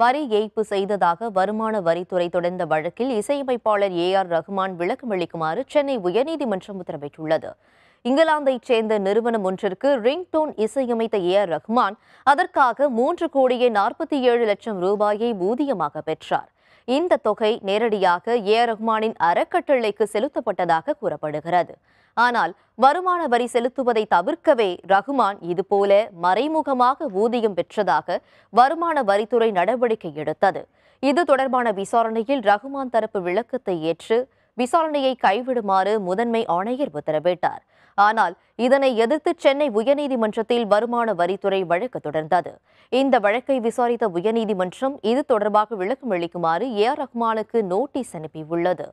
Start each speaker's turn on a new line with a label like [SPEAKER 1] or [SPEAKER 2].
[SPEAKER 1] வரி ஏய்ப்பு செய்ததாக வருமான வரித்துறை தொடர்ந்த வழக்கில் இசையமைப்பாளர் ஏ ஆர் ரஹ்மான் விளக்கம் அளிக்குமாறு சென்னை உயர்நீதிமன்றம் உத்தரவிட்டுள்ளது இங்கிலாந்தைச் சேர்ந்த நிறுவனம் ஒன்றிற்கு ரிங் டோன் இசையமைத்த ஏ ஆர் ரஹ்மான் அதற்காக மூன்று கோடியே நாற்பத்தி ஏழு லட்சம் ரூபாயை ஊதியமாக பெற்றார் இந்த தொகை நேரடியாக ஏ ரஹ்மானின் அறக்கட்டளைக்கு செலுத்தப்பட்டதாக கூறப்படுகிறது ஆனால் வருமான வரி செலுத்துவதை தவிர்க்கவே ரகுமான் இதுபோல மறைமுகமாக ஊதியம் பெற்றதாக வருமான வரித்துறை நடவடிக்கை எடுத்தது இது தொடர்பான விசாரணையில் ரகுமான் தரப்பு விளக்கத்தை ஏற்று விசாரணையை கைவிடுமாறு முதன்மை ஆணையர் உத்தரவிட்டார் ஆனால் இதனை எதிர்த்து சென்னை உயர்நீதிமன்றத்தில் வருமான வரித்துறை வழக்கு தொடர்ந்தது இந்த வழக்கை விசாரித்த உயர்நீதிமன்றம் இது தொடர்பாக விளக்கம் அளிக்குமாறு ஏ ஆர் ரஹ்மானுக்கு நோட்டீஸ் அனுப்பியுள்ளது